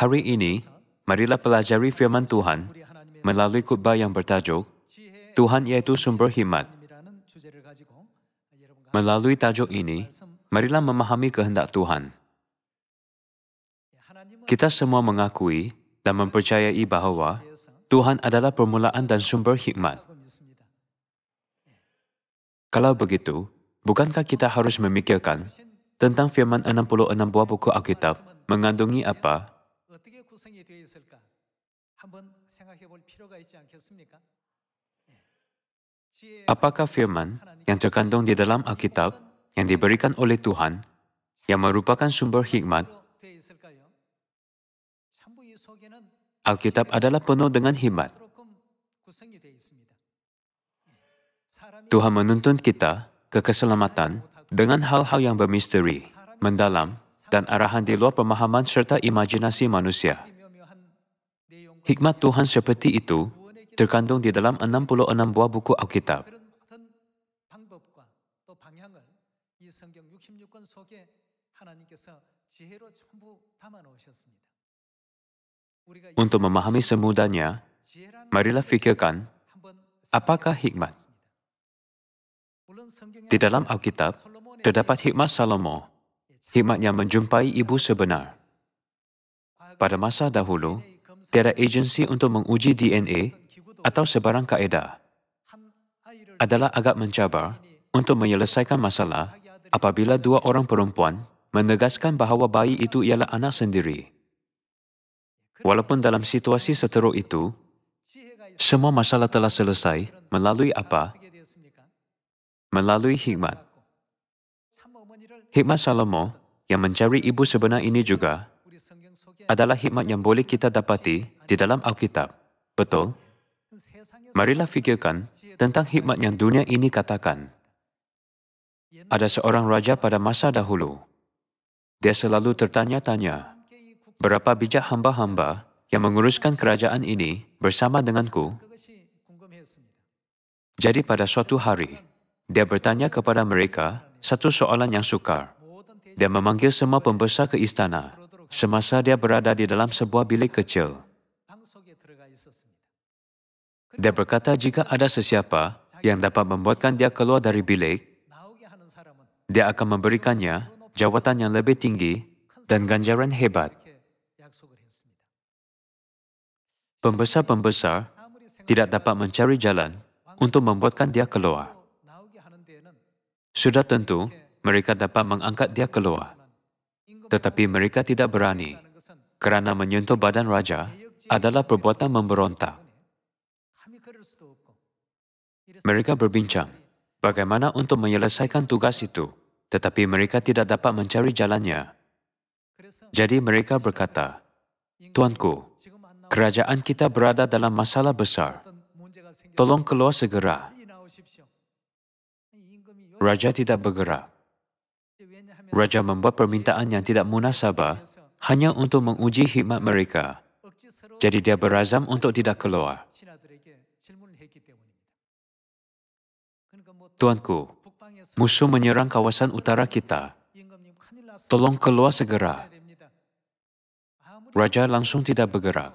Hari ini, marilah pelajari firman Tuhan melalui khutbah yang bertajuk Tuhan yaitu sumber hikmat. Melalui tajuk ini, marilah memahami kehendak Tuhan. Kita semua mengakui dan mempercayai bahawa Tuhan adalah permulaan dan sumber hikmat. Kalau begitu, bukankah kita harus memikirkan tentang firman 66 buah buku Alkitab mengandungi apa Apakah firman yang terkandung di dalam Alkitab yang diberikan oleh Tuhan yang merupakan sumber hikmat? Alkitab adalah penuh dengan hikmat. Tuhan menuntun kita ke keselamatan dengan hal-hal yang bermisteri, mendalam, dan arahan di luar pemahaman serta imajinasi manusia hikmat Tuhan seperti itu terkandung di dalam 66 buah buku Alkitab. Untuk memahami semudahnya, marilah fikirkan apakah hikmat. Di dalam Alkitab, terdapat hikmat Salomo, hikmatnya menjumpai ibu sebenar. Pada masa dahulu, tiada agensi untuk menguji DNA atau sebarang kaedah adalah agak mencabar untuk menyelesaikan masalah apabila dua orang perempuan menegaskan bahawa bayi itu ialah anak sendiri. Walaupun dalam situasi seteruk itu, semua masalah telah selesai melalui apa? Melalui hikmat. Hikmat Salomo yang mencari ibu sebenar ini juga adalah hikmat yang boleh kita dapati di dalam Alkitab. Betul? Marilah fikirkan tentang hikmat yang dunia ini katakan. Ada seorang raja pada masa dahulu. Dia selalu tertanya-tanya, berapa bijak hamba-hamba yang menguruskan kerajaan ini bersama denganku? Jadi pada suatu hari, dia bertanya kepada mereka satu soalan yang sukar. Dia memanggil semua pembesar ke istana semasa dia berada di dalam sebuah bilik kecil. Dia berkata jika ada sesiapa yang dapat membuatkan dia keluar dari bilik, dia akan memberikannya jawatan yang lebih tinggi dan ganjaran hebat. Pembesar-pembesar tidak dapat mencari jalan untuk membuatkan dia keluar. Sudah tentu, mereka dapat mengangkat dia keluar. Tetapi mereka tidak berani kerana menyentuh badan raja adalah perbuatan memberontak. Mereka berbincang bagaimana untuk menyelesaikan tugas itu, tetapi mereka tidak dapat mencari jalannya. Jadi mereka berkata, Tuanku, kerajaan kita berada dalam masalah besar. Tolong keluar segera. Raja tidak bergerak. Raja membuat permintaan yang tidak munasabah hanya untuk menguji hikmat mereka. Jadi dia berazam untuk tidak keluar. Tuanku, musuh menyerang kawasan utara kita. Tolong keluar segera. Raja langsung tidak bergerak.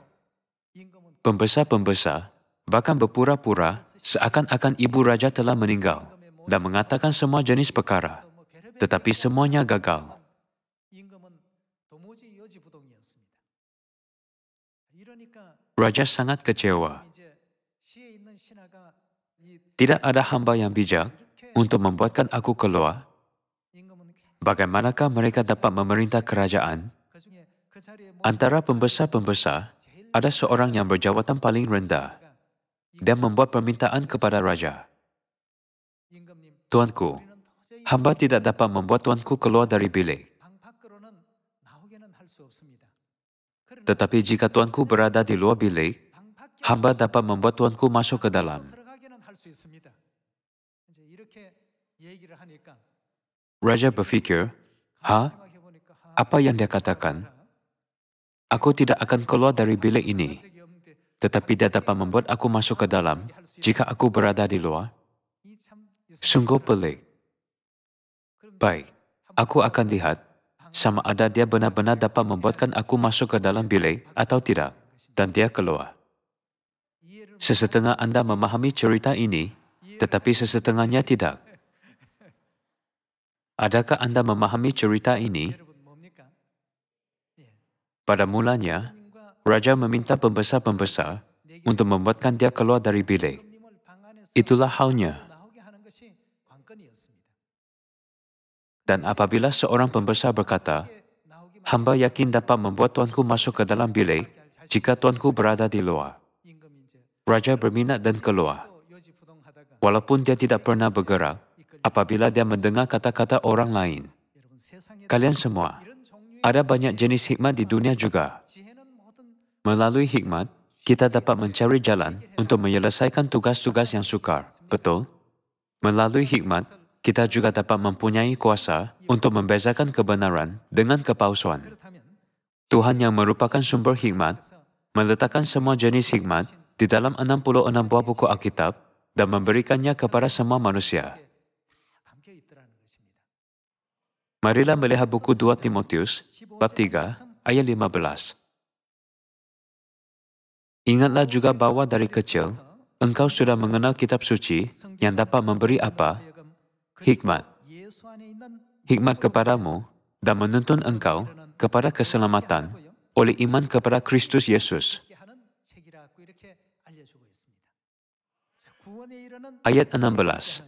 Pembesar-pembesar bahkan berpura-pura seakan-akan ibu raja telah meninggal dan mengatakan semua jenis perkara tetapi semuanya gagal. Raja sangat kecewa. Tidak ada hamba yang bijak untuk membuatkan aku keluar. Bagaimanakah mereka dapat memerintah kerajaan? Antara pembesar-pembesar, ada seorang yang berjawatan paling rendah dan membuat permintaan kepada raja. Tuanku, Hamba tidak dapat membuat tuanku keluar dari bilik. Tetapi jika tuanku berada di luar bilik, hamba dapat membuat tuanku masuk ke dalam. Raja berfikir, Ha? Apa yang dia katakan? Aku tidak akan keluar dari bilik ini, tetapi dia dapat membuat aku masuk ke dalam jika aku berada di luar. Sungguh pelik. Baik, aku akan lihat sama ada dia benar-benar dapat membuatkan aku masuk ke dalam bilik atau tidak, dan dia keluar. Sesetengah anda memahami cerita ini, tetapi sesetengahnya tidak. Adakah anda memahami cerita ini? Pada mulanya, Raja meminta pembesar-pembesar untuk membuatkan dia keluar dari bilik. Itulah halnya Dan apabila seorang pembesar berkata, hamba yakin dapat membuat tuanku masuk ke dalam bilik jika tuanku berada di luar. Raja berminat dan keluar. Walaupun dia tidak pernah bergerak, apabila dia mendengar kata-kata orang lain. Kalian semua, ada banyak jenis hikmat di dunia juga. Melalui hikmat, kita dapat mencari jalan untuk menyelesaikan tugas-tugas yang sukar, betul? Melalui hikmat, kita juga dapat mempunyai kuasa untuk membezakan kebenaran dengan kepausuan. Tuhan yang merupakan sumber hikmat, meletakkan semua jenis hikmat di dalam 66 buah buku Alkitab dan memberikannya kepada semua manusia. Marilah melihat buku 2 Timotius, bab 3, ayat 15. Ingatlah juga bahwa dari kecil, engkau sudah mengenal kitab suci yang dapat memberi apa hikmat. Hikmat kepadamu dan menuntun engkau kepada keselamatan oleh iman kepada Kristus Yesus. Ayat 16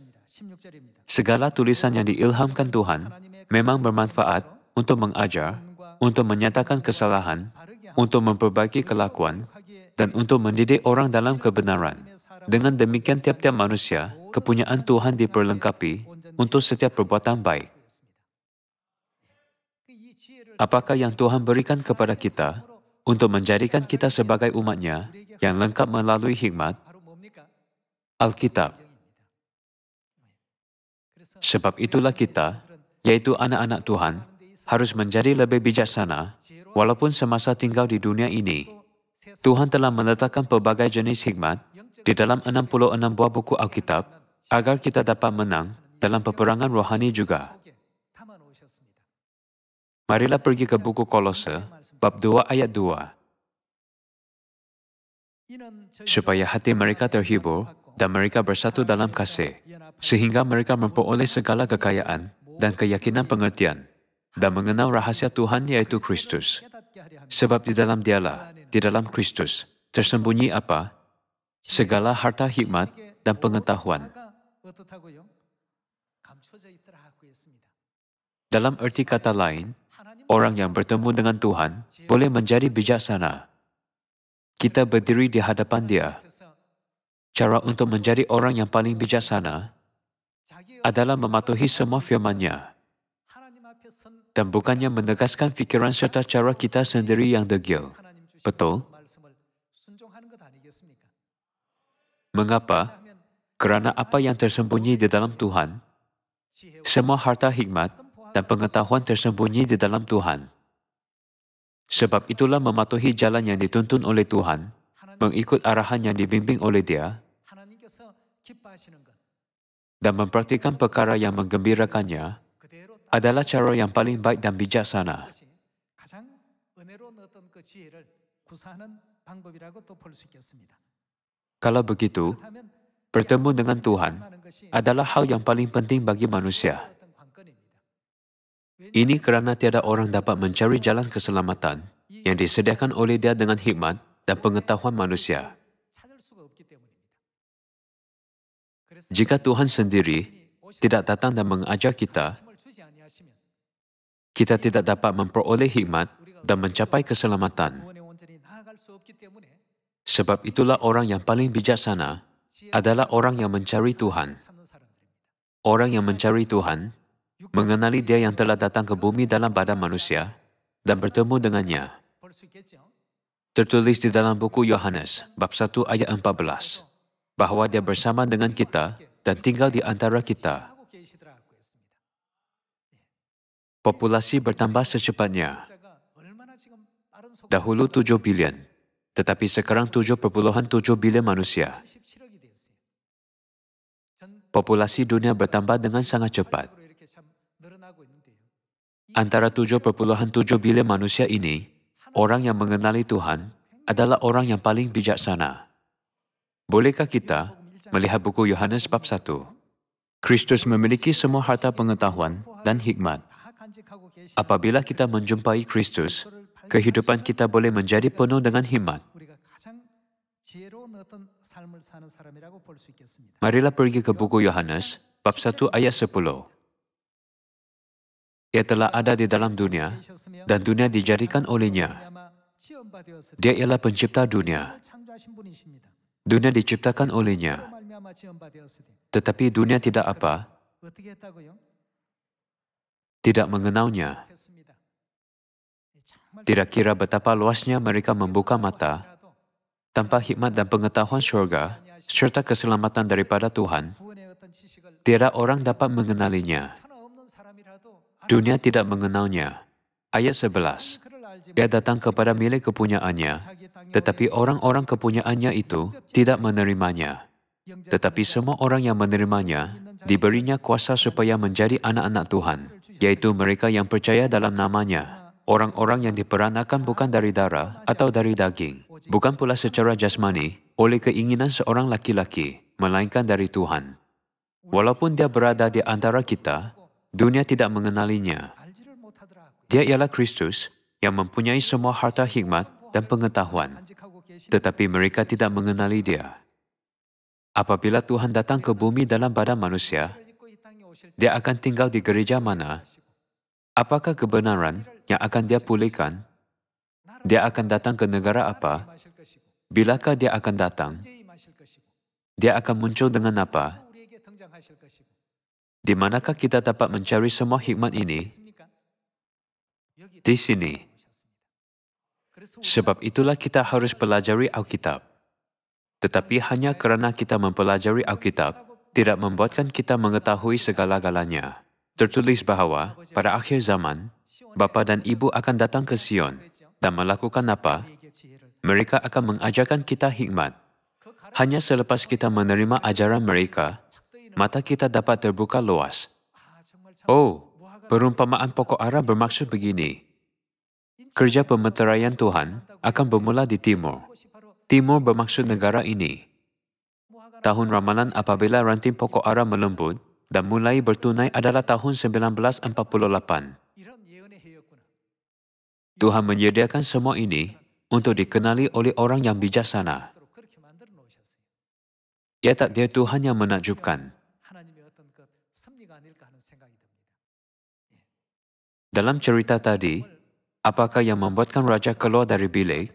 Segala tulisan yang diilhamkan Tuhan memang bermanfaat untuk mengajar, untuk menyatakan kesalahan, untuk memperbaiki kelakuan, dan untuk mendidik orang dalam kebenaran. Dengan demikian, tiap-tiap manusia, kepunyaan Tuhan diperlengkapi untuk setiap perbuatan baik. Apakah yang Tuhan berikan kepada kita untuk menjadikan kita sebagai umatnya yang lengkap melalui hikmat? Alkitab. Sebab itulah kita, yaitu anak-anak Tuhan, harus menjadi lebih bijaksana walaupun semasa tinggal di dunia ini. Tuhan telah meletakkan pelbagai jenis hikmat di dalam 66 buah buku Alkitab agar kita dapat menang dalam peperangan rohani juga. Marilah pergi ke buku Kolose, bab 2 ayat 2. Supaya hati mereka terhibur dan mereka bersatu dalam kasih, sehingga mereka memperoleh segala kekayaan dan keyakinan pengertian dan mengenal rahasia Tuhan yaitu Kristus. Sebab di dalam dialah, di dalam Kristus, tersembunyi apa? Segala harta hikmat dan pengetahuan. Dalam erti kata lain, orang yang bertemu dengan Tuhan boleh menjadi bijaksana. Kita berdiri di hadapan Dia. Cara untuk menjadi orang yang paling bijaksana adalah mematuhi semua firman-Nya dan bukannya menegaskan fikiran serta cara kita sendiri yang degil. Betul? Mengapa? Kerana apa yang tersembunyi di dalam Tuhan, semua harta hikmat, dan pengetahuan tersembunyi di dalam Tuhan. Sebab itulah mematuhi jalan yang dituntun oleh Tuhan, mengikut arahan yang dibimbing oleh Dia, dan mempraktikan perkara yang menggembirakannya adalah cara yang paling baik dan bijaksana. Kalau begitu, bertemu dengan Tuhan adalah hal yang paling penting bagi manusia. Ini kerana tiada orang dapat mencari jalan keselamatan yang disediakan oleh dia dengan hikmat dan pengetahuan manusia. Jika Tuhan sendiri tidak datang dan mengajar kita, kita tidak dapat memperoleh hikmat dan mencapai keselamatan. Sebab itulah orang yang paling bijaksana adalah orang yang mencari Tuhan. Orang yang mencari Tuhan mengenali dia yang telah datang ke bumi dalam badan manusia dan bertemu dengannya. Tertulis di dalam buku Yohanes, bab 1 ayat 14, bahawa dia bersama dengan kita dan tinggal di antara kita. Populasi bertambah secepatnya. Dahulu 7 bilion, tetapi sekarang 7.7 bilion manusia. Populasi dunia bertambah dengan sangat cepat antara 7.7 bilion manusia ini, orang yang mengenali Tuhan adalah orang yang paling bijaksana. Bolehkah kita melihat buku Yohanes bab 1? Kristus memiliki semua harta pengetahuan dan hikmat. Apabila kita menjumpai Kristus, kehidupan kita boleh menjadi penuh dengan hikmat. Marilah pergi ke buku Yohanes, bab 1 ayat 10 ia telah ada di dalam dunia dan dunia dijadikan olehnya. Dia ialah pencipta dunia. Dunia diciptakan olehnya. Tetapi dunia tidak apa? Tidak mengenalnya. Tidak kira betapa luasnya mereka membuka mata tanpa hikmat dan pengetahuan syurga serta keselamatan daripada Tuhan, tiada orang dapat mengenalinya dunia tidak mengenalnya. Ayat 11, Ia datang kepada milik kepunyaannya, tetapi orang-orang kepunyaannya itu tidak menerimanya. Tetapi semua orang yang menerimanya, diberinya kuasa supaya menjadi anak-anak Tuhan, yaitu mereka yang percaya dalam namanya, orang-orang yang diperanakan bukan dari darah atau dari daging, bukan pula secara jasmani, oleh keinginan seorang laki-laki, melainkan dari Tuhan. Walaupun dia berada di antara kita, dunia tidak mengenalinya. Dia ialah Kristus yang mempunyai semua harta hikmat dan pengetahuan, tetapi mereka tidak mengenali dia. Apabila Tuhan datang ke bumi dalam badan manusia, dia akan tinggal di gereja mana? Apakah kebenaran yang akan dia pulihkan? Dia akan datang ke negara apa? Bilakah dia akan datang? Dia akan muncul dengan apa? Di manakah kita dapat mencari semua hikmat ini? Di sini. Sebab itulah kita harus pelajari Alkitab. Tetapi hanya kerana kita mempelajari Alkitab, tidak membuatkan kita mengetahui segala-galanya. Tertulis bahawa, pada akhir zaman, Bapa dan Ibu akan datang ke Sion dan melakukan apa? Mereka akan mengajarkan kita hikmat. Hanya selepas kita menerima ajaran mereka, mata kita dapat terbuka luas. Oh, perumpamaan pokok arah bermaksud begini. Kerja pemeteraian Tuhan akan bermula di timur. Timur bermaksud negara ini. Tahun ramalan apabila ranting pokok arah melembut dan mulai bertunai adalah tahun 1948. Tuhan menyediakan semua ini untuk dikenali oleh orang yang bijaksana. Ya dia Tuhan yang menakjubkan. Dalam cerita tadi, apakah yang membuatkan raja keluar dari bilik?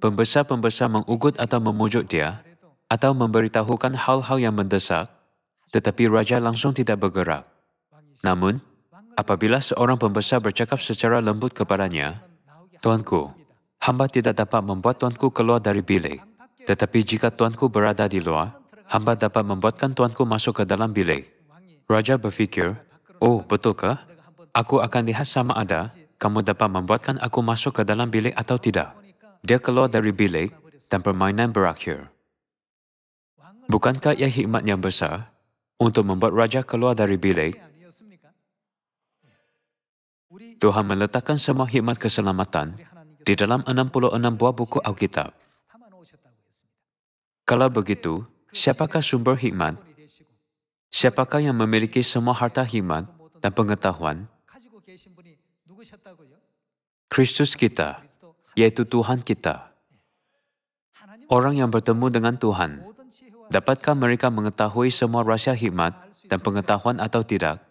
Pembesar-pembesar mengugut atau memujuk dia atau memberitahukan hal-hal yang mendesak, tetapi raja langsung tidak bergerak. Namun, apabila seorang pembesar bercakap secara lembut kepadanya, Tuanku, hamba tidak dapat membuat tuanku keluar dari bilik. Tetapi jika tuanku berada di luar, hamba dapat membuatkan tuanku masuk ke dalam bilik. Raja berfikir, Oh, betulkah? aku akan lihat sama ada kamu dapat membuatkan aku masuk ke dalam bilik atau tidak. Dia keluar dari bilik dan permainan berakhir. Bukankah ia hikmat yang besar untuk membuat raja keluar dari bilik? Tuhan meletakkan semua hikmat keselamatan di dalam 66 buah buku Alkitab. Kalau begitu, siapakah sumber hikmat? Siapakah yang memiliki semua harta hikmat dan pengetahuan Kristus kita, yaitu Tuhan kita. Orang yang bertemu dengan Tuhan, dapatkah mereka mengetahui semua rahsia hikmat dan pengetahuan atau tidak?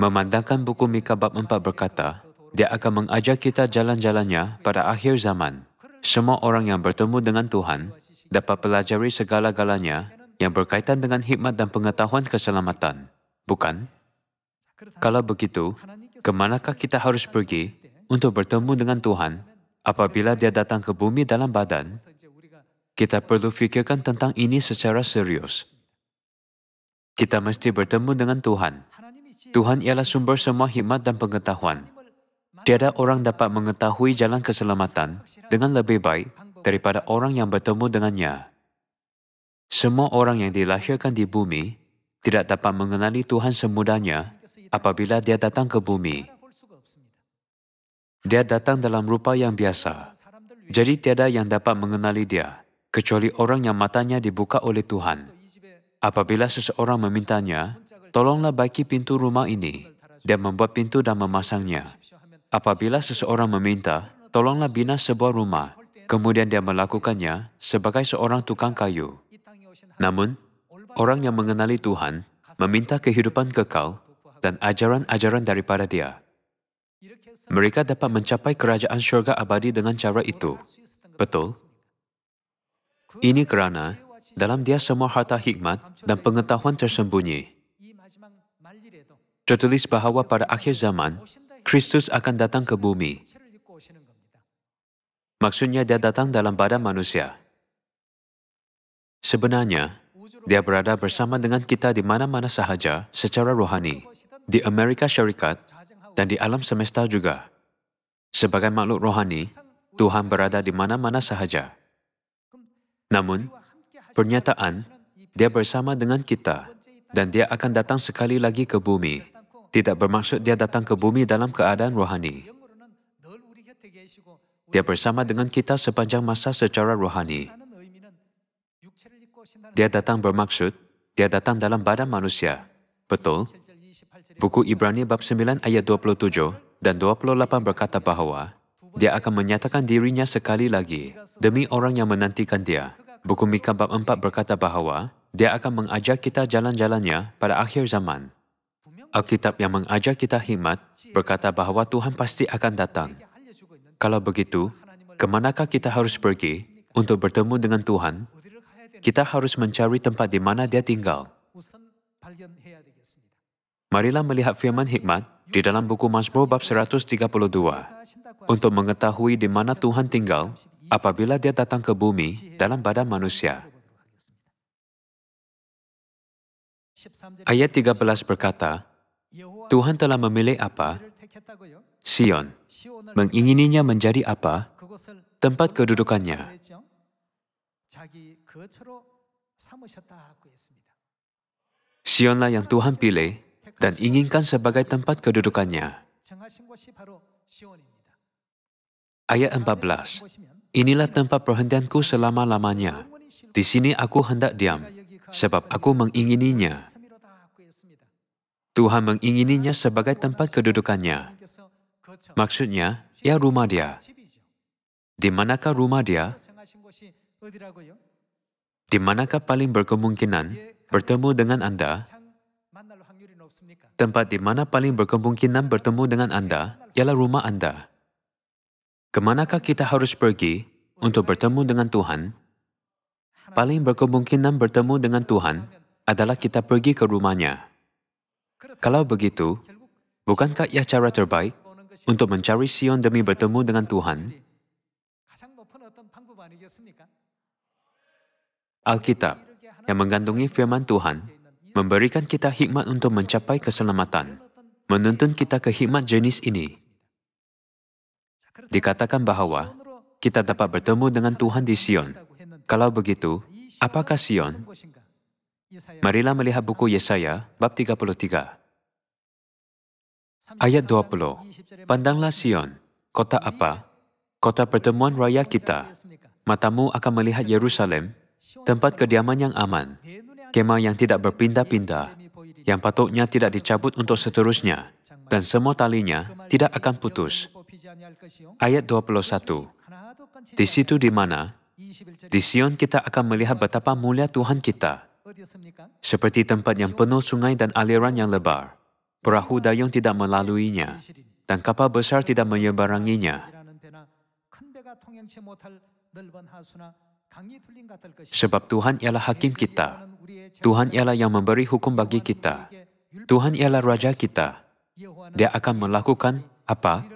Memandangkan buku Mika bab empat berkata, dia akan mengajak kita jalan-jalannya pada akhir zaman. Semua orang yang bertemu dengan Tuhan dapat pelajari segala-galanya yang berkaitan dengan hikmat dan pengetahuan keselamatan, bukan? Ya, Kalau begitu, kemanakah kita harus pergi untuk bertemu dengan Tuhan apabila dia datang ke bumi dalam badan, kita perlu fikirkan tentang ini secara serius. Kita mesti bertemu dengan Tuhan. Tuhan ialah sumber semua hikmat dan pengetahuan. Tiada orang dapat mengetahui jalan keselamatan dengan lebih baik daripada orang yang bertemu dengannya. Semua orang yang dilahirkan di bumi tidak dapat mengenali Tuhan semudahnya apabila dia datang ke bumi. Dia datang dalam rupa yang biasa. Jadi tiada yang dapat mengenali dia, kecuali orang yang matanya dibuka oleh Tuhan. Apabila seseorang memintanya, tolonglah baiki pintu rumah ini, dia membuat pintu dan memasangnya. Apabila seseorang meminta, tolonglah bina sebuah rumah, kemudian dia melakukannya sebagai seorang tukang kayu. Namun, orang yang mengenali Tuhan, meminta kehidupan kekal, dan ajaran-ajaran daripada dia. Mereka dapat mencapai kerajaan syurga abadi dengan cara itu. Betul? Ini kerana dalam dia semua harta hikmat dan pengetahuan tersembunyi. Tertulis bahawa pada akhir zaman, Kristus akan datang ke bumi. Maksudnya dia datang dalam badan manusia. Sebenarnya, dia berada bersama dengan kita di mana-mana sahaja secara rohani di Amerika Syarikat dan di alam semesta juga. Sebagai makhluk rohani, Tuhan berada di mana-mana sahaja. Namun, pernyataan Dia bersama dengan kita dan Dia akan datang sekali lagi ke bumi tidak bermaksud Dia datang ke bumi dalam keadaan rohani. Dia bersama dengan kita sepanjang masa secara rohani. Dia datang bermaksud Dia datang dalam badan manusia. Betul? Buku Ibrani bab 9 ayat 27 dan 28 berkata bahawa dia akan menyatakan dirinya sekali lagi demi orang yang menantikan dia. Buku Mika bab 4 berkata bahawa dia akan mengajar kita jalan-jalannya pada akhir zaman. Alkitab yang mengajar kita hikmat berkata bahawa Tuhan pasti akan datang. Kalau begitu, ke kemanakah kita harus pergi untuk bertemu dengan Tuhan? Kita harus mencari tempat di mana dia tinggal. Marilah melihat firman hikmat di dalam buku Mazmur bab 132. Untuk mengetahui di mana Tuhan tinggal apabila dia datang ke bumi dalam badan manusia. Ayat 13 berkata, Tuhan telah memilih apa? Sion. Mengingininya menjadi apa? Tempat kedudukannya. Sionlah yang Tuhan pilih dan inginkan sebagai tempat kedudukannya. Ayat 14 Inilah tempat perhentianku selama-lamanya. Di sini aku hendak diam, sebab aku mengingininya. Tuhan mengingininya sebagai tempat kedudukannya. Maksudnya, ia rumah dia. Di manakah rumah dia? Di manakah paling berkemungkinan bertemu dengan Anda? Tempat di mana paling berkemungkinan bertemu dengan anda ialah rumah anda. Kemanakah kita harus pergi untuk bertemu dengan Tuhan? Paling berkemungkinan bertemu dengan Tuhan adalah kita pergi ke rumahnya. Kalau begitu, bukankah ia cara terbaik untuk mencari Sion demi bertemu dengan Tuhan? Alkitab yang mengandungi firman Tuhan memberikan kita hikmat untuk mencapai keselamatan, menuntun kita ke hikmat jenis ini. Dikatakan bahawa kita dapat bertemu dengan Tuhan di Sion. Kalau begitu, apakah Sion? Marilah melihat buku Yesaya, bab 33. Ayat 20. Pandanglah Sion, kota apa? Kota pertemuan raya kita. Matamu akan melihat Yerusalem, tempat kediaman yang aman. Kema yang tidak berpindah-pindah, yang patutnya tidak dicabut untuk seterusnya, dan semua talinya tidak akan putus. Ayat 21, Di situ di mana, di Sion kita akan melihat betapa mulia Tuhan kita, seperti tempat yang penuh sungai dan aliran yang lebar. Perahu dayung tidak melaluinya, dan kapal besar tidak menyebaranginya. Sebab Tuhan ialah hakim kita. Tuhan ialah yang memberi hukum bagi kita. Tuhan ialah raja kita. Dia akan melakukan apa?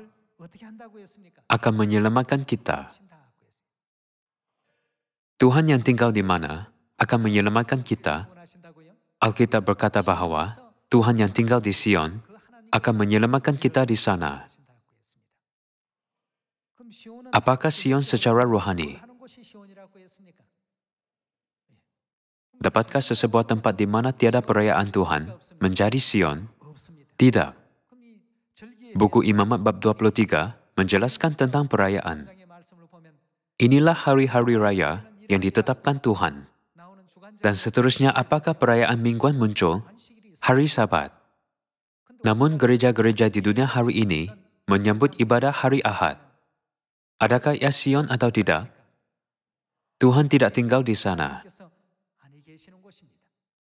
Akan menyelamatkan kita. Tuhan yang tinggal di mana akan menyelamatkan kita. Alkitab berkata bahawa Tuhan yang tinggal di Sion akan menyelamatkan kita di sana. Apakah Sion secara rohani Dapatkah sesebuah tempat di mana tiada perayaan Tuhan menjadi Sion? Tidak. Buku Imamat bab 23 menjelaskan tentang perayaan. Inilah hari-hari raya yang ditetapkan Tuhan. Dan seterusnya apakah perayaan mingguan muncul? Hari Sabat. Namun gereja-gereja di dunia hari ini menyambut ibadah hari Ahad. Adakah ia Sion atau tidak? Tuhan tidak tinggal di sana.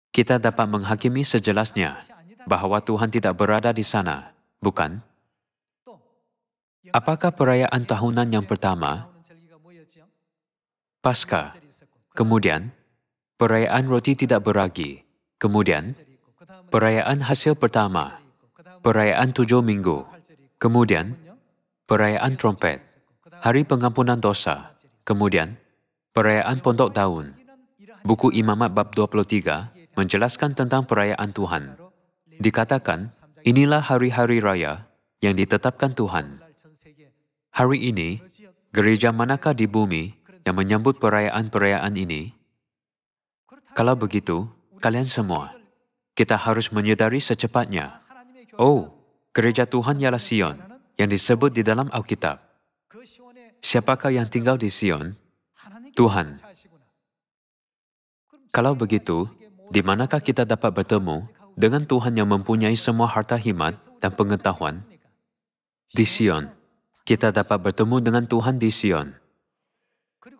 Kita dapat menghakimi sejelasnya bahawa Tuhan tidak berada di sana, bukan? Apakah perayaan tahunan yang pertama? Pasca. Kemudian, perayaan roti tidak beragi. Kemudian, perayaan hasil pertama. Perayaan tujuh minggu. Kemudian, perayaan trompet. Hari pengampunan dosa. Kemudian, perayaan pondok daun. Buku Imamat bab 23 menjelaskan tentang perayaan Tuhan. Dikatakan, inilah hari-hari raya yang ditetapkan Tuhan. Hari ini, gereja manakah di bumi yang menyambut perayaan-perayaan ini? Kalau begitu, kalian semua, kita harus menyedari secepatnya. Oh, gereja Tuhan ialah Sion yang disebut di dalam Alkitab. Siapakah yang tinggal di Sion? Tuhan. Kalau begitu, di manakah kita dapat bertemu dengan Tuhan yang mempunyai semua harta himat dan pengetahuan? Di Sion. Kita dapat bertemu dengan Tuhan di Sion.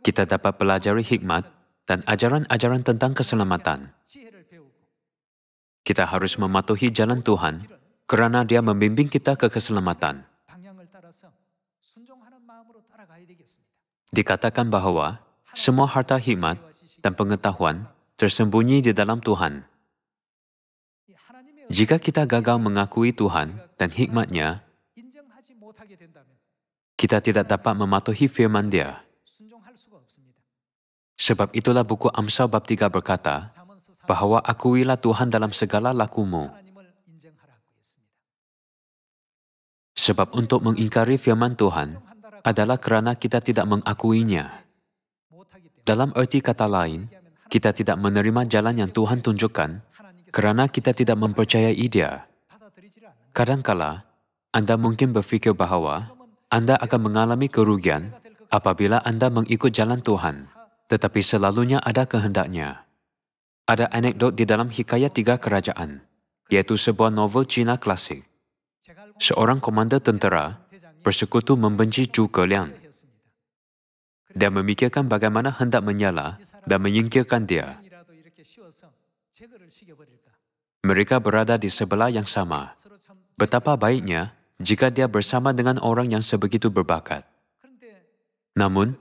Kita dapat pelajari hikmat dan ajaran-ajaran tentang keselamatan. Kita harus mematuhi jalan Tuhan kerana Dia membimbing kita ke keselamatan. Dikatakan bahawa semua harta hikmat dan pengetahuan tersembunyi di dalam Tuhan. Jika kita gagal mengakui Tuhan dan hikmatnya, kita tidak dapat mematuhi firman dia. Sebab itulah buku Amsal bab 3 berkata, bahwa akuilah Tuhan dalam segala lakumu. Sebab untuk mengingkari firman Tuhan adalah kerana kita tidak mengakuinya. Dalam erti kata lain, kita tidak menerima jalan yang Tuhan tunjukkan kerana kita tidak mempercayai dia. Kadangkala, anda mungkin berfikir bahawa anda akan mengalami kerugian apabila anda mengikut jalan Tuhan, tetapi selalunya ada kehendaknya. Ada anekdot di dalam Hikayat Tiga Kerajaan, iaitu sebuah novel Cina klasik. Seorang komander tentera, persekutu membenci Zhuge Liang dan memikirkan bagaimana hendak menyala dan menyingkirkan dia. Mereka berada di sebelah yang sama. Betapa baiknya jika dia bersama dengan orang yang sebegitu berbakat. Namun,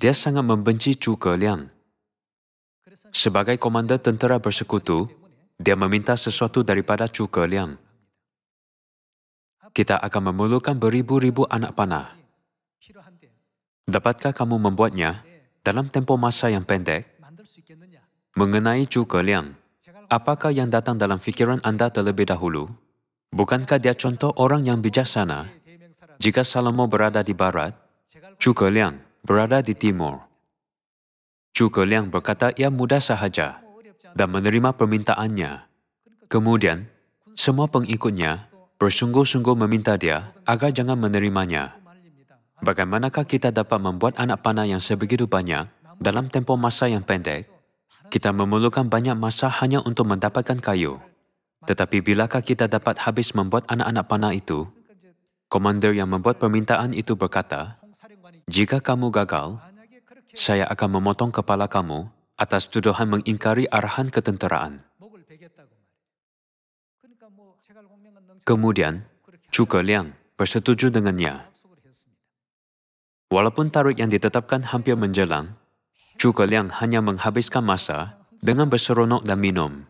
dia sangat membenci Chu Ke Liang. Sebagai komander tentera bersekutu, dia meminta sesuatu daripada Chu Ke Liang. Kita akan memerlukan beribu-ribu anak panah. Dapatkah kamu membuatnya dalam tempoh masa yang pendek? Mengenai Zhuge Liang, apakah yang datang dalam fikiran anda terlebih dahulu? Bukankah dia contoh orang yang bijaksana? Jika Salomo berada di barat, Zhuge Liang berada di timur. Zhuge Liang berkata ia mudah sahaja dan menerima permintaannya. Kemudian, semua pengikutnya bersungguh-sungguh meminta dia agar jangan menerimanya. Bagaimanakah kita dapat membuat anak panah yang sebegitu banyak dalam tempoh masa yang pendek? Kita memerlukan banyak masa hanya untuk mendapatkan kayu. Tetapi bilakah kita dapat habis membuat anak-anak panah itu? Komander yang membuat permintaan itu berkata, Jika kamu gagal, saya akan memotong kepala kamu atas tuduhan mengingkari arahan ketenteraan. Kemudian, Chu Ke Liang bersetuju dengannya. Walaupun tarikh yang ditetapkan hampir menjelang, Zhuge Liang hanya menghabiskan masa dengan berseronok dan minum.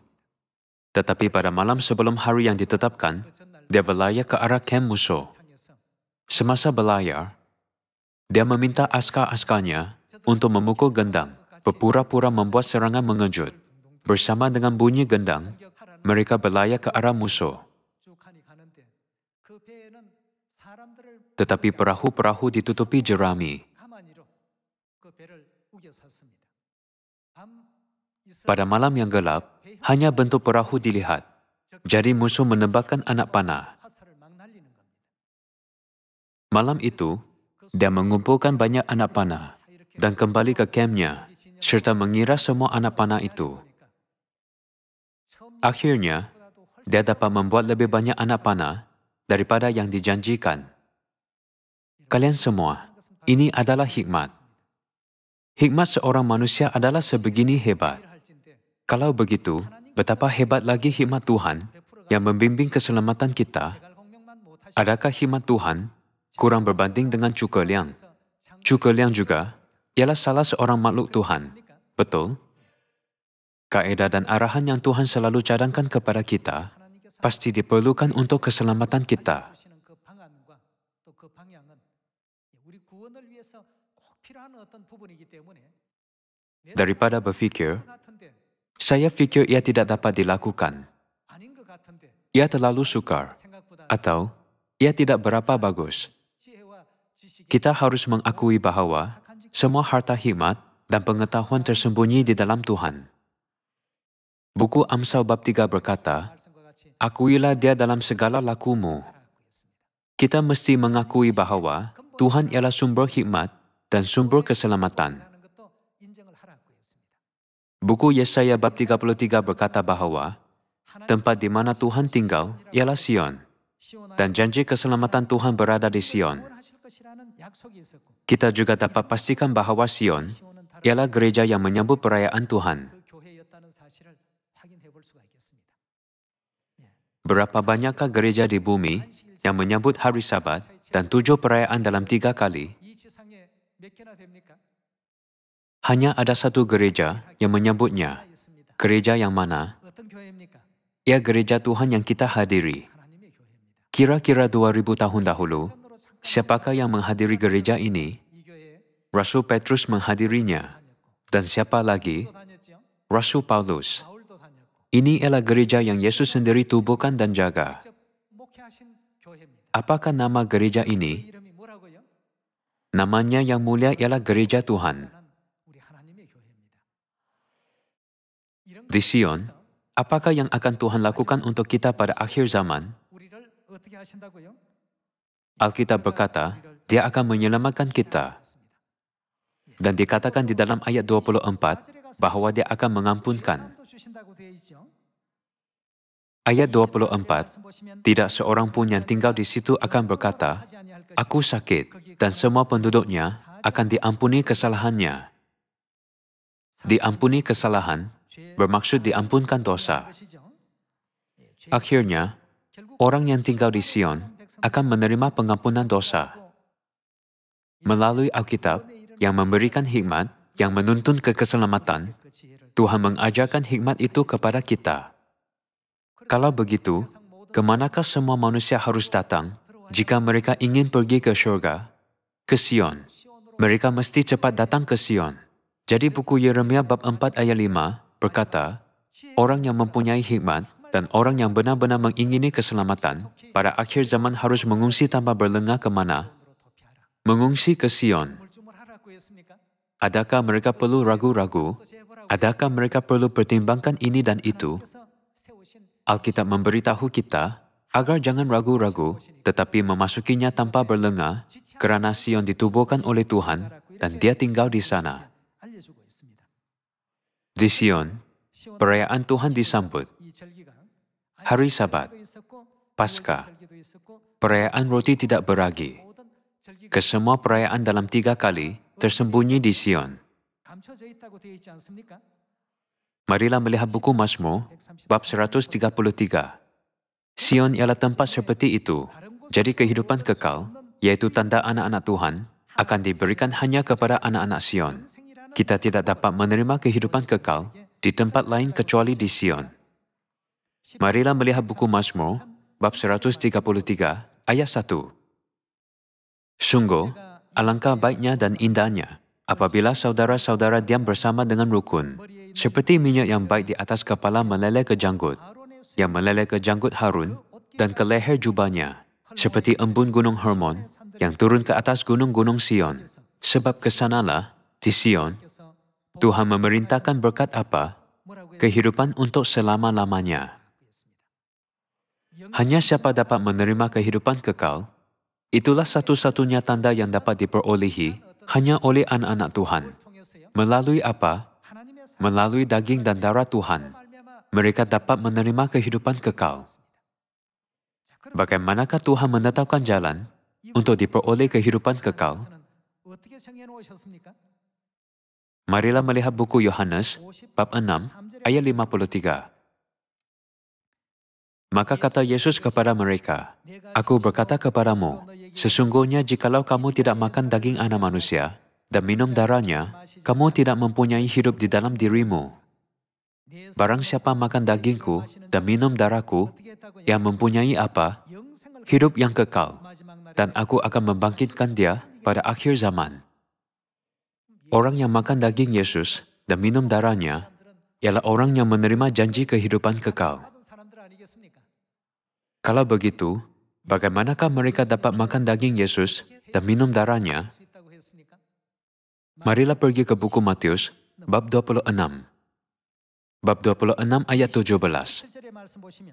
Tetapi pada malam sebelum hari yang ditetapkan, dia berlayar ke arah kem musuh. Semasa berlayar, dia meminta askar-askarnya untuk memukul gendang, berpura-pura membuat serangan mengejut. Bersama dengan bunyi gendang, mereka berlayar ke arah musuh. tetapi perahu-perahu ditutupi jerami. Pada malam yang gelap, hanya bentuk perahu dilihat. Jadi musuh menembakkan anak panah. Malam itu, dia mengumpulkan banyak anak panah dan kembali ke kemnya serta mengira semua anak panah itu. Akhirnya, dia dapat membuat lebih banyak anak panah daripada yang dijanjikan kalian semua, ini adalah hikmat. Hikmat seorang manusia adalah sebegini hebat. Kalau begitu, betapa hebat lagi hikmat Tuhan yang membimbing keselamatan kita? Adakah hikmat Tuhan kurang berbanding dengan Cuka Liang? Cuka Liang juga ialah salah seorang makhluk Tuhan, betul? Kaedah dan arahan yang Tuhan selalu cadangkan kepada kita pasti diperlukan untuk keselamatan kita. Daripada berfikir, saya fikir ia tidak dapat dilakukan. Ia terlalu sukar atau ia tidak berapa bagus. Kita harus mengakui bahawa semua harta hikmat dan pengetahuan tersembunyi di dalam Tuhan. Buku Amsal bab 3 berkata, Akuilah dia dalam segala lakumu. Kita mesti mengakui bahawa Tuhan ialah sumber hikmat dan sumber keselamatan. Buku Yesaya bab 33 berkata bahawa tempat di mana Tuhan tinggal ialah Sion dan janji keselamatan Tuhan berada di Sion. Kita juga dapat pastikan bahawa Sion ialah gereja yang menyambut perayaan Tuhan. Berapa banyakkah gereja di bumi yang menyambut hari Sabat dan tujuh perayaan dalam tiga kali hanya ada satu gereja yang menyambutnya. Gereja yang mana? Ya, gereja Tuhan yang kita hadiri. Kira-kira 2000 tahun dahulu, siapakah yang menghadiri gereja ini? Rasul Petrus menghadirinya. Dan siapa lagi? Rasul Paulus. Ini ialah gereja yang Yesus sendiri tubuhkan dan jaga. Apakah nama gereja ini? Namanya yang mulia ialah Gereja Tuhan. Di Sion, apakah yang akan Tuhan lakukan untuk kita pada akhir zaman? Alkitab berkata, Dia akan menyelamatkan kita. Dan dikatakan di dalam ayat 24 bahawa Dia akan mengampunkan. Ayat 24, tidak seorang pun yang tinggal di situ akan berkata, Aku sakit, dan semua penduduknya akan diampuni kesalahannya. Diampuni kesalahan bermaksud diampunkan dosa. Akhirnya, orang yang tinggal di Sion akan menerima pengampunan dosa. Melalui Alkitab yang memberikan hikmat yang menuntun ke keselamatan, Tuhan mengajarkan hikmat itu kepada kita. Kalau begitu, ke manakah semua manusia harus datang jika mereka ingin pergi ke syurga? Ke Sion. Mereka mesti cepat datang ke Sion. Jadi buku Yeremia bab 4 ayat 5 berkata, Orang yang mempunyai hikmat dan orang yang benar-benar mengingini keselamatan pada akhir zaman harus mengungsi tanpa berlengah ke mana? Mengungsi ke Sion. Adakah mereka perlu ragu-ragu? Adakah mereka perlu pertimbangkan ini dan itu? Alkitab memberitahu kita agar jangan ragu-ragu tetapi memasukinya tanpa berlengah kerana Sion ditubuhkan oleh Tuhan dan dia tinggal di sana. Di Sion, perayaan Tuhan disambut. Hari Sabat, Pasca, perayaan roti tidak beragi. Kesemua perayaan dalam tiga kali tersembunyi di Sion. Marilah melihat buku Mazmur bab 133. Sion ialah tempat seperti itu. Jadi kehidupan kekal, iaitu tanda anak-anak Tuhan, akan diberikan hanya kepada anak-anak Sion. Kita tidak dapat menerima kehidupan kekal di tempat lain kecuali di Sion. Marilah melihat buku Mazmur bab 133 ayat 1. Sungguh, alangkah baiknya dan indahnya apabila saudara-saudara diam bersama dengan rukun seperti minyak yang baik di atas kepala meleleh ke janggut, yang meleleh ke janggut Harun dan ke leher jubahnya, seperti embun gunung Hermon yang turun ke atas gunung-gunung Sion. Sebab kesanalah, di Sion, Tuhan memerintahkan berkat apa? Kehidupan untuk selama-lamanya. Hanya siapa dapat menerima kehidupan kekal, itulah satu-satunya tanda yang dapat diperolehi hanya oleh anak-anak Tuhan. Melalui apa? melalui daging dan darah Tuhan, mereka dapat menerima kehidupan kekal. Bagaimanakah Tuhan menetapkan jalan untuk diperoleh kehidupan kekal? Marilah melihat buku Yohanes, bab 6, ayat 53. Maka kata Yesus kepada mereka, Aku berkata kepadamu, sesungguhnya jikalau kamu tidak makan daging anak manusia dan minum darahnya, kamu tidak mempunyai hidup di dalam dirimu. Barang siapa makan dagingku dan minum darahku, yang mempunyai apa? Hidup yang kekal. Dan aku akan membangkitkan dia pada akhir zaman. Orang yang makan daging Yesus dan minum darahnya ialah orang yang menerima janji kehidupan kekal. Kalau begitu, bagaimanakah mereka dapat makan daging Yesus dan minum darahnya Marilah pergi ke buku Matius, bab 26. Bab 26 ayat 17.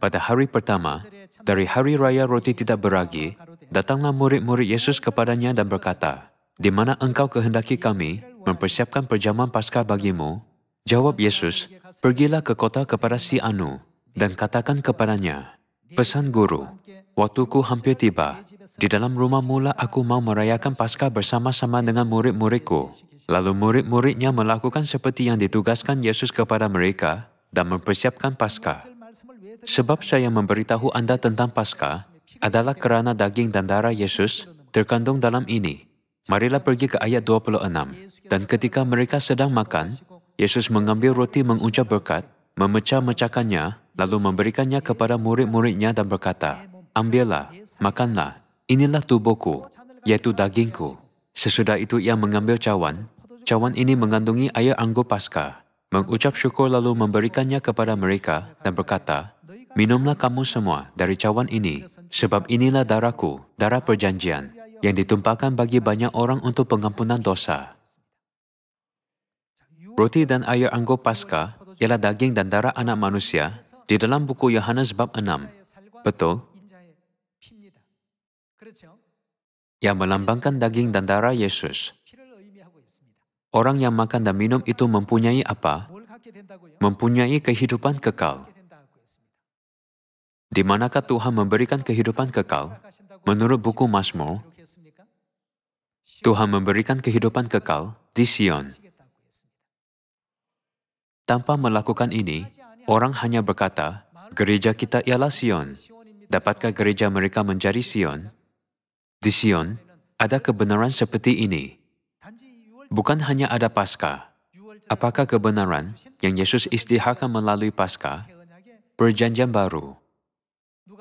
Pada hari pertama, dari hari raya roti tidak beragi, datanglah murid-murid Yesus kepadanya dan berkata, Di mana engkau kehendaki kami mempersiapkan perjamuan Paskah bagimu? Jawab Yesus, Pergilah ke kota kepada si Anu, dan katakan kepadanya, Pesan Guru, waktuku hampir tiba, di dalam rumah mula aku mau merayakan Paskah bersama-sama dengan murid-muridku. Lalu murid-muridnya melakukan seperti yang ditugaskan Yesus kepada mereka dan mempersiapkan Paskah. Sebab saya memberitahu Anda tentang Paskah adalah kerana daging dan darah Yesus terkandung dalam ini. Marilah pergi ke ayat 26. Dan ketika mereka sedang makan, Yesus mengambil roti mengucap berkat, memecah-mecahkannya, lalu memberikannya kepada murid-muridnya dan berkata, Ambillah, makanlah, inilah tubuhku, yaitu dagingku. Sesudah itu ia mengambil cawan. Cawan ini mengandungi air anggur Paskah. Mengucap syukur lalu memberikannya kepada mereka dan berkata, Minumlah kamu semua dari cawan ini, sebab inilah daraku, darah perjanjian, yang ditumpahkan bagi banyak orang untuk pengampunan dosa. Roti dan air anggur Paskah ialah daging dan darah anak manusia di dalam buku Yohanes bab 6. Betul, yang melambangkan daging dan darah Yesus. Orang yang makan dan minum itu mempunyai apa? Mempunyai kehidupan kekal. Di manakah Tuhan memberikan kehidupan kekal? Menurut buku Mazmur, Tuhan memberikan kehidupan kekal di Sion. Tanpa melakukan ini, orang hanya berkata, gereja kita ialah Sion. Dapatkah gereja mereka menjadi Sion? Di Sion, ada kebenaran seperti ini. Bukan hanya ada pasca. Apakah kebenaran yang Yesus istihakan melalui pasca? Perjanjian baru.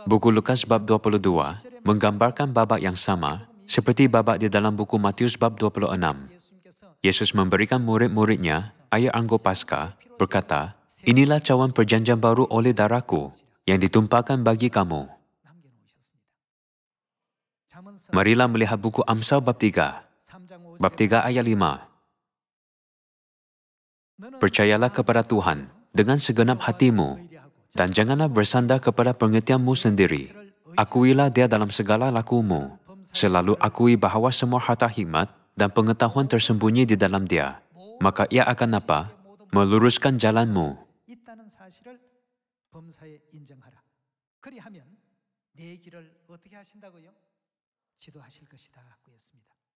Buku Lukas bab 22 menggambarkan babak yang sama seperti babak di dalam buku Matius bab 26. Yesus memberikan murid-muridnya ayat anggur pasca, berkata, Inilah cawan perjanjian baru oleh darahku yang ditumpahkan bagi kamu. Marilah melihat buku Amsal bab 3. Bab 3 ayat 5. Percayalah kepada Tuhan dengan segenap hatimu dan janganlah bersandar kepada pengertianmu sendiri. Akuilah dia dalam segala lakumu. Selalu akui bahawa semua harta hikmat dan pengetahuan tersembunyi di dalam dia. Maka ia akan apa? Meluruskan jalanmu.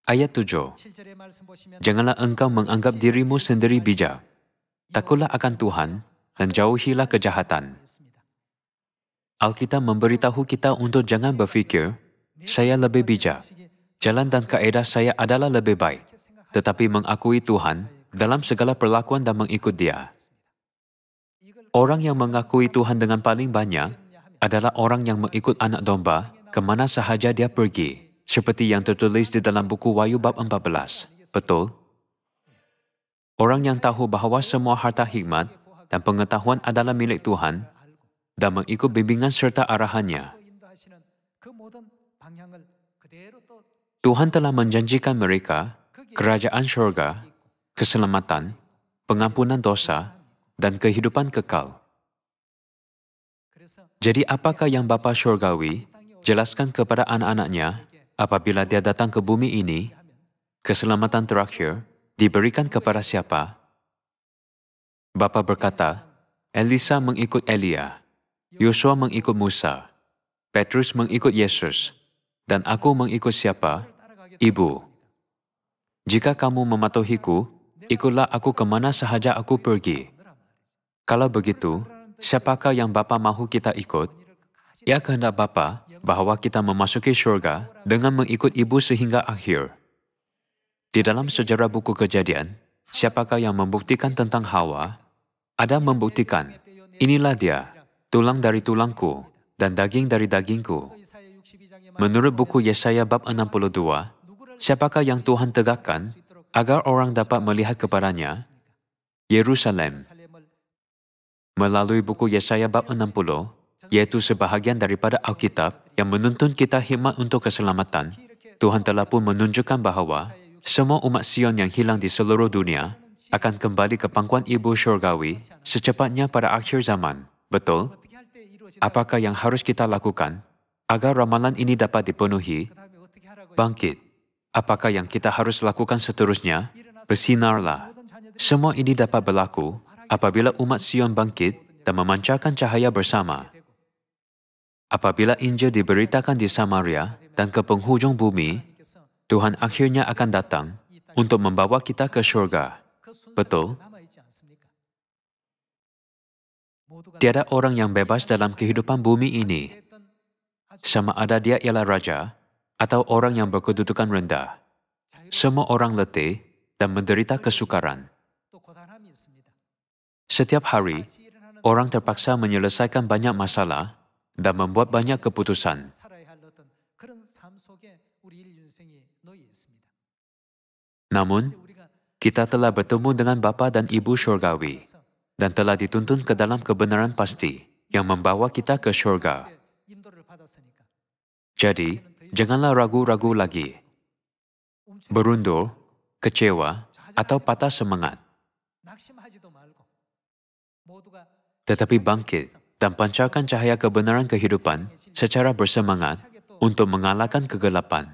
Ayat 7. Janganlah engkau menganggap dirimu sendiri bijak. Takutlah akan Tuhan dan jauhilah kejahatan. Alkitab memberitahu kita untuk jangan berfikir, saya lebih bijak. Jalan dan kaedah saya adalah lebih baik. Tetapi mengakui Tuhan dalam segala perlakuan dan mengikut Dia. Orang yang mengakui Tuhan dengan paling banyak adalah orang yang mengikut anak domba ke mana sahaja dia pergi seperti yang tertulis di dalam buku Wahyu bab 14. Betul? Orang yang tahu bahawa semua harta hikmat dan pengetahuan adalah milik Tuhan dan mengikut bimbingan serta arahannya. Tuhan telah menjanjikan mereka kerajaan syurga, keselamatan, pengampunan dosa, dan kehidupan kekal. Jadi apakah yang Bapa Syurgawi jelaskan kepada anak-anaknya apabila dia datang ke bumi ini, keselamatan terakhir diberikan kepada siapa? Bapa berkata, Elisa mengikut Elia, Yosua mengikut Musa, Petrus mengikut Yesus, dan aku mengikut siapa? Ibu. Jika kamu mematuhiku, ikutlah aku kemana sahaja aku pergi. Kalau begitu, siapakah yang Bapa mahu kita ikut? Ya kehendak Bapa, bahawa kita memasuki syurga dengan mengikut ibu sehingga akhir. Di dalam sejarah buku kejadian, siapakah yang membuktikan tentang Hawa? Ada membuktikan, inilah dia, tulang dari tulangku dan daging dari dagingku. Menurut buku Yesaya bab 62, siapakah yang Tuhan tegakkan agar orang dapat melihat kepadanya? Yerusalem. Melalui buku Yesaya bab 60, iaitu sebahagian daripada Alkitab, yang menuntun kita hikmat untuk keselamatan, Tuhan telah pun menunjukkan bahawa semua umat Sion yang hilang di seluruh dunia akan kembali ke pangkuan ibu syurgawi secepatnya pada akhir zaman. Betul? Apakah yang harus kita lakukan agar ramalan ini dapat dipenuhi? Bangkit. Apakah yang kita harus lakukan seterusnya? Bersinarlah. Semua ini dapat berlaku apabila umat Sion bangkit dan memancarkan cahaya bersama. Apabila Injil diberitakan di Samaria dan ke penghujung bumi, Tuhan akhirnya akan datang untuk membawa kita ke syurga. Betul? Tiada orang yang bebas dalam kehidupan bumi ini, sama ada dia ialah raja atau orang yang berkedudukan rendah. Semua orang letih dan menderita kesukaran. Setiap hari, orang terpaksa menyelesaikan banyak masalah dan membuat banyak keputusan. Namun, kita telah bertemu dengan Bapa dan Ibu Syurgawi dan telah dituntun ke dalam kebenaran pasti yang membawa kita ke syurga. Jadi, janganlah ragu-ragu lagi. Berundur, kecewa, atau patah semangat. Tetapi bangkit dan pancarkan cahaya kebenaran kehidupan secara bersemangat untuk mengalahkan kegelapan.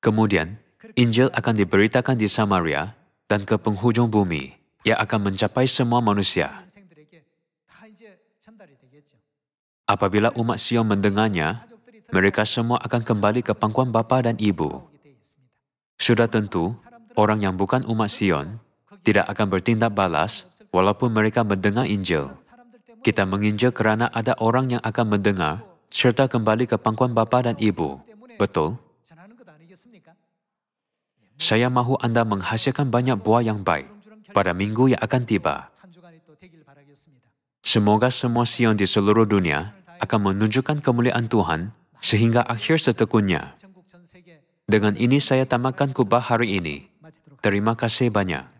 Kemudian, Injil akan diberitakan di Samaria dan ke penghujung bumi yang akan mencapai semua manusia. Apabila umat Sion mendengarnya, mereka semua akan kembali ke pangkuan Bapa dan Ibu. Sudah tentu, orang yang bukan umat Sion tidak akan bertindak balas walaupun mereka mendengar Injil kita menginjak kerana ada orang yang akan mendengar serta kembali ke pangkuan bapa dan ibu. Betul? Saya mahu anda menghasilkan banyak buah yang baik pada minggu yang akan tiba. Semoga semua Sion di seluruh dunia akan menunjukkan kemuliaan Tuhan sehingga akhir setekunnya. Dengan ini saya tamatkan kubah hari ini. Terima kasih banyak.